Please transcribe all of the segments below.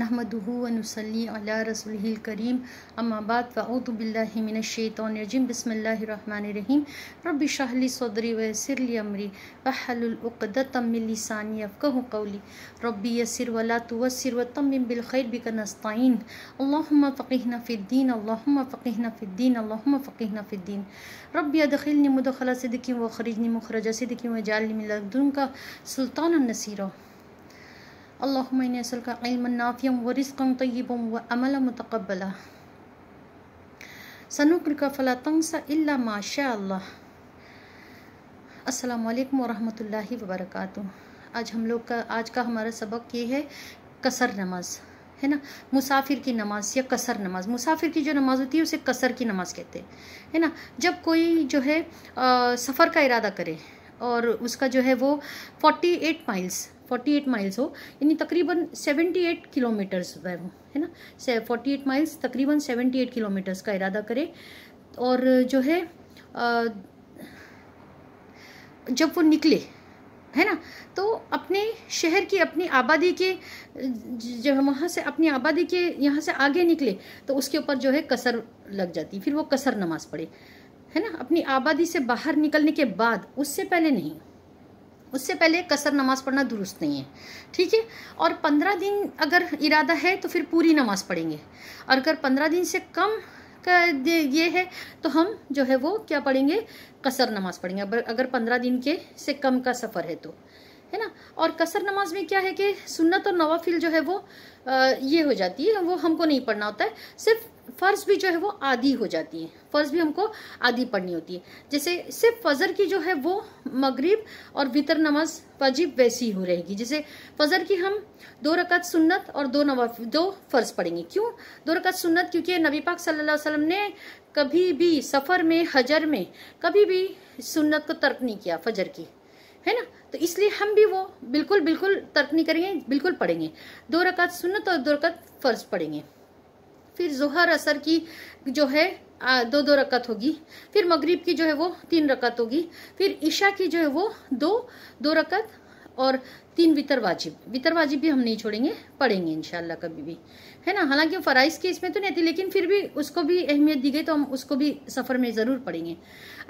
नहमदूनसली रसोलकरीम अम्माबाद फ़ाउतबिल्लिमिनशैतरजीम बसमीम रबी शाहली सदरी वसरली अमरी वहलुल्तमिलसानी अफ़क़ली रबी यसर वला तवसर वतम बिलखैर बिकनस्ताइन अल्लाम फ़कीन फ़िद्दीन अल्लाम फ़कीन फ़िद्दीन अल्लाम फ़कीन फ़िद्दीन रबी अदखिल मुदखला सिदकी वखरजनी मुखरजा सिदकी वजालमदून का सुल्तान नसीरा اللهم अल्लासल علما نافعا ورزقا طيبا तयबम متقبلا अमल فلا تنسى का ما شاء الله السلام عليكم वालेकुम الله وبركاته आज हम लोग का आज का हमारा सबक ये है कसर नमाज है ना मुसाफिर की नमाज या कसर नमाज मुसाफिर की जो नमाज होती है उसे कसर की नमाज कहते हैं है ना जब कोई जो है आ, सफ़र का इरादा करे और उसका जो है वो 48 माइल्स फोर्टी एट माइल्स हो यानी तकरीबन सेवेंटी एट किलोमीटर्स है वो है ना फोर्टी एट माइल्स तकरीबन सेवेंटी एट किलोमीटर्स का इरादा करे और जो है आ, जब वो निकले है ना तो अपने शहर की अपनी आबादी के जब वहाँ से अपनी आबादी के यहाँ से आगे निकले तो उसके ऊपर जो है कसर लग जाती फिर वो कसर नमाज पढ़े है ना अपनी आबादी से बाहर निकलने के बाद उससे पहले नहीं उससे पहले कसर नमाज़ पढ़ना दुरुस्त नहीं है ठीक है और पंद्रह दिन अगर इरादा है तो फिर पूरी नमाज़ पढ़ेंगे और अगर पंद्रह दिन से कम का ये है तो हम जो है वो क्या पढ़ेंगे कसर नमाज़ पढ़ेंगे अगर पंद्रह दिन के से कम का सफ़र है तो है ना और कसर नमाज में क्या है कि सुन्नत और नवाफिल जो है वो आ, ये हो जाती है वो हमको नहीं पढ़ना होता है सिर्फ फ़र्ज भी जो है वो आधी हो जाती है फ़र्ज भी हमको आधी पढ़नी होती है जैसे सिर्फ फजर की जो है वो मगरिब और वितर नमाज वाजिब वैसी हो रहेगी जैसे फजर की हम दो रकत सुन्नत और दो नवा दो फ़र्ज पढ़ेंगे क्यों दो रकत सुन्नत क्योंकि नबी पाक सल्लल्लाहु अलैहि वसल्लम ने कभी भी सफ़र में हजर में कभी भी सुन्नत को तर्क नहीं किया फजर की है ना तो इसलिए हम भी वो बिल्कुल बिल्कुल तर्क नहीं करेंगे बिल्कुल पढ़ेंगे दो रकत सुन्नत और दो रकत फ़र्ज पढ़ेंगे फिर जोहर असर की जो है आ, दो दो रकत होगी फिर मगरिब की जो है वो तीन रकत होगी फिर ईशा की जो है वो दो दो रकत और तीन वितर वाजिब वितर वाजिब भी हम नहीं छोड़ेंगे पढ़ेंगे इनशाला कभी भी है ना हालांकि फ़राइज़ की इसमें तो नहीं थी लेकिन फिर भी उसको भी अहमियत दी गई तो हम उसको भी सफ़र में ज़रूर पढ़ेंगे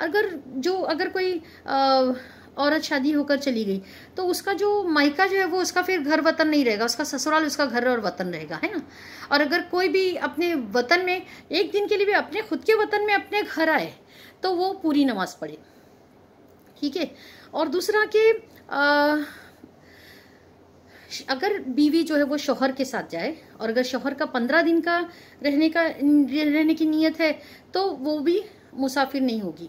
अगर जो अगर कोई आ, औरत शादी होकर चली गई तो उसका जो मायका जो है वो उसका फिर घर वतन नहीं रहेगा उसका ससुराल उसका घर और वतन रहेगा है ना और अगर कोई भी अपने वतन में एक दिन के लिए भी अपने खुद के वतन में अपने घर आए तो वो पूरी नमाज पढ़े ठीक है और दूसरा कि अगर बीवी जो है वो शोहर के साथ जाए और अगर शोहर का पंद्रह दिन का रहने का रहने की नीयत है तो वो भी मुसाफिर नहीं होगी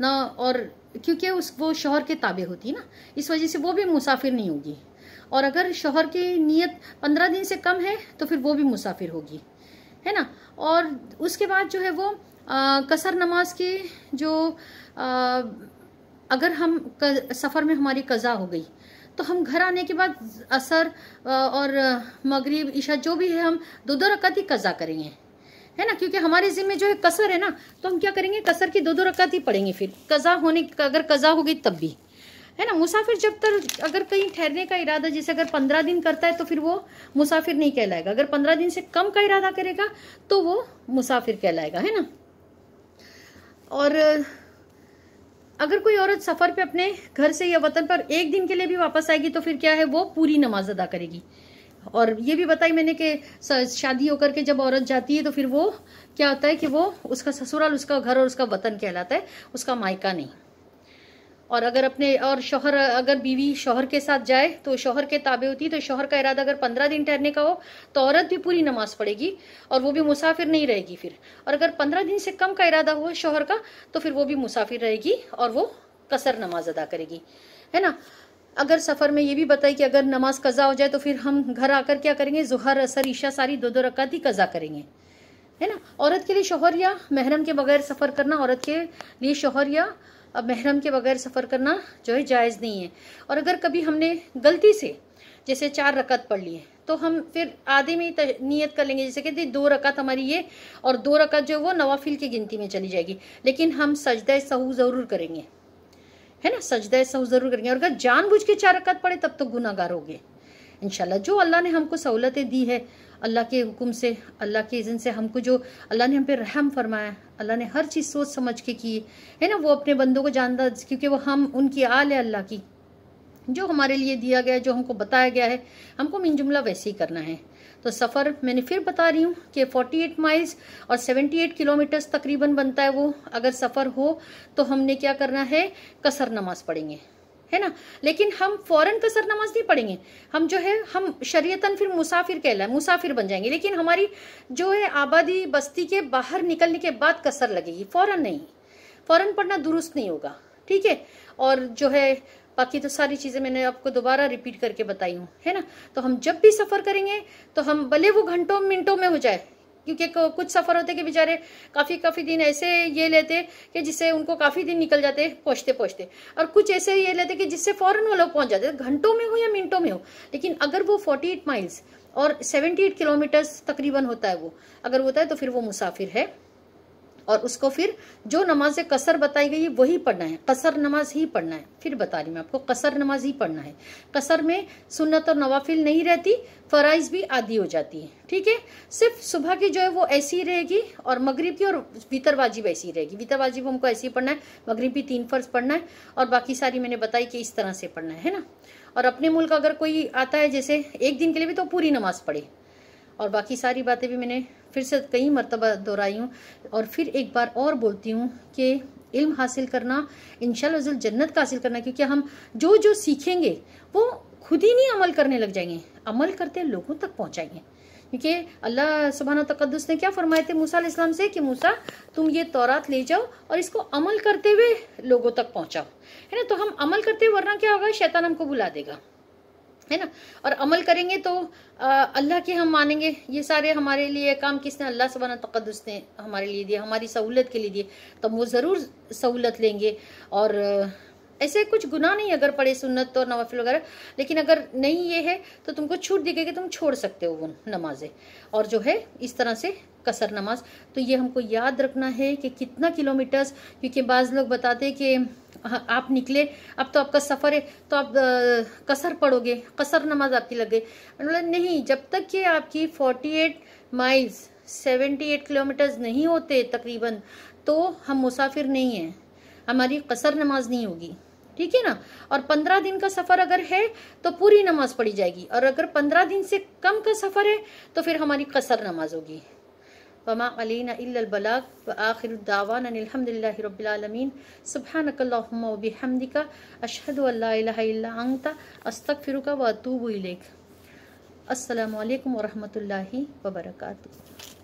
ना और क्योंकि उस वो शोहर के ताबे होती है ना इस वजह से वो भी मुसाफिर नहीं होगी और अगर शोहर की नीयत पंद्रह दिन से कम है तो फिर वो भी मुसाफिर होगी है ना और उसके बाद जो है वो आ, कसर नमाज की जो आ, अगर हम सफ़र में हमारी कज़ा हो गई तो हम घर आने के बाद असर और मगरिब ईशा जो भी है हम दो दो रकत ही कज़ा करेंगे है ना क्योंकि हमारे जिम्मे जो है कसर है ना तो हम क्या करेंगे कसर की दो दो रकत ही पड़ेंगे फिर कज़ा होने अगर कज़ा हो गई तब भी है ना मुसाफिर जब तक अगर कहीं ठहरने का इरादा जैसे अगर पंद्रह दिन करता है तो फिर वो मुसाफिर नहीं कहलाएगा अगर पंद्रह दिन से कम का इरादा करेगा तो वो मुसाफिर कहलाएगा है ना और अगर कोई औरत सफ़र पे अपने घर से या वतन पर एक दिन के लिए भी वापस आएगी तो फिर क्या है वो पूरी नमाज अदा करेगी और ये भी बताई मैंने कि शादी होकर के जब औरत जाती है तो फिर वो क्या होता है कि वो उसका ससुराल उसका घर और उसका वतन कहलाता है उसका मायका नहीं और अगर अपने और शोहर अगर बीवी शोहर के साथ जाए तो शोहर के ताबे होती तो शोहर का इरादा अगर पंद्रह दिन ठहरने का हो तो औरत भी पूरी नमाज पढ़ेगी और वो भी मुसाफिर नहीं रहेगी फिर और अगर पंद्रह दिन से कम का इरादा हो शोहर का तो फिर वो भी मुसाफिर रहेगी और वो कसर नमाज अदा करेगी है ना अगर सफ़र में ये भी बताई कि अगर नमाज कज़ा हो जाए तो फिर हम घर आकर क्या करेंगे जुहर असर ईशा सारी दो दो रकात ही कज़ा करेंगे है ना औरत के लिए शोहर या महरम के बगैर सफ़र करना औरत के लिए शोहर या अब महरम के बगैर सफ़र करना जो है जायज़ नहीं है और अगर कभी हमने गलती से जैसे चार रकत पढ़ लिए तो हम फिर आधे में ही नीयत कर लेंगे जैसे कहते दो रकत हमारी ये और दो रकत जो है वो नवाफिल की गिनती में चली जाएगी लेकिन हम सजदा सहू ज़रूर करेंगे है ना सजदा ऐसा जरूर करेंगे और अगर जानबूझ के चार रकत पड़े तब तो गुनागार हो गए इनशाला जो अल्लाह ने हमको सहूलतें दी है अल्लाह के हुक्म से अल्लाह के इज़न से हमको जो अल्लाह ने हम पे रहम फरमाया अल्लाह ने हर चीज़ सोच समझ के की है ना वो अपने बंदों को जानता क्योंकि वो हम उनकी आल है अल्लाह की जो हमारे लिए दिया गया है जो हमको बताया गया है हमको मिन जुमला वैसे ही करना है तो सफ़र मैंने फिर बता रही हूँ कि 48 माइल्स और 78 किलोमीटर्स तकरीबन बनता है वो अगर सफ़र हो तो हमने क्या करना है कसर नमाज पढ़ेंगे है ना लेकिन हम फौरन कसर नमाज नहीं पढ़ेंगे हम जो है हम शरीयतन फिर मुसाफिर कहलाए मुसाफिर बन जाएंगे लेकिन हमारी जो है आबादी बस्ती के बाहर निकलने के बाद कसर लगेगी फ़ौर नहीं फ़ौर पढ़ना दुरुस्त नहीं होगा ठीक है और जो है बाकी तो सारी चीज़ें मैंने आपको दोबारा रिपीट करके बताई हूँ है ना तो हम जब भी सफ़र करेंगे तो हम भले वो घंटों मिनटों में हो जाए क्योंकि कुछ सफ़र होते कि बेचारे काफ़ी काफ़ी दिन ऐसे ये लेते कि जिससे उनको काफ़ी दिन निकल जाते पहुँचते पहुँचते और कुछ ऐसे ये लेते कि जिससे फ़ौरन वो लोग पहुँच जाते घंटों में हो या मिनटों में हो लेकिन अगर वो फोर्टी एट माइल्स और सेवेंटी एट किलोमीटर्स तकरीबन होता है वो अगर होता है तो फिर वो मुसाफिर है और उसको फिर जो नमाज कसर बताई गई है वही पढ़ना है कसर नमाज ही पढ़ना है फिर बता रही मैं आपको कसर नमाज ही पढ़ना है कसर में सुन्नत और नवाफिल नहीं रहती फ़राइज़ भी आदि हो जाती है ठीक है सिर्फ सुबह की जो है वो ऐसी रहेगी और मगरिब की और वितर वाजिब ऐसी रहेगी वितर वाजिब हमको ऐसे ही पढ़ना है मगरिब भी तीन फर्ज पढ़ना है और बाकी सारी मैंने बताई कि इस तरह से पढ़ना है ना और अपने मुल्क अगर कोई आता है जैसे एक दिन के लिए भी तो पूरी नमाज पढ़े और बाकी सारी बातें भी मैंने फिर से कई मरतबा दोहराई हूँ और फिर एक बार और बोलती हूँ कि इल्म हासिल करना इन जन्नत का हासिल करना क्योंकि हम जो जो सीखेंगे वो खुद ही नहीं अमल करने लग जाएंगे अमल करते लोगों तक पहुँचाएंगे क्योंकि अल्लाह सुबहान तकदस ने क्या फरमाए थे मूसा इस्लाम से कि मूसा तुम ये तौरात ले जाओ और इसको अमल करते हुए लोगों तक पहुँचाओ है ना तो हम अमल करते हुए वरना क्या होगा शैतान हमको बुला देगा है ना और अमल करेंगे तो अल्लाह के हम मानेंगे ये सारे हमारे लिए काम किसने अल्लाह से बना तकदस ने हमारे लिए दिया हमारी सहूलत के लिए दिए तो वो ज़रूर सहूलत लेंगे और ऐसे कुछ गुनाह नहीं अगर पड़े सुन्नत और नवाफिल वगैरह लेकिन अगर नहीं ये है तो तुमको छूट दी गई कि तुम छोड़ सकते हो वो नमाजें और जो है इस तरह से कसर नमाज तो ये हमको याद रखना है कि कितना किलोमीटर्स क्योंकि बाज़ लोग बताते कि हाँ, आप निकले अब तो आपका सफ़र है तो आप कसर पढ़ोगे कसर नमाज आपकी लग गई नहीं जब तक ये आपकी forty eight miles seventy eight kilometres नहीं होते तकरीबन तो हम मुसाफिर नहीं हैं हमारी कसर नमाज नहीं होगी ठीक है ना और पंद्रह दिन का सफ़र अगर है तो पूरी नमाज पढ़ी जाएगी और अगर पंद्रह दिन से कम का सफ़र है तो फिर हमारी कसर नमाज होगी وما علينا إلا البلاغ وآخر أن الحمد لله رب العالمين سبحانك اللهم وبحمدك أشهد أن لا إله إلا أنت أستغفرك وأتوب إليك السلام عليكم ورحمة الله وبركاته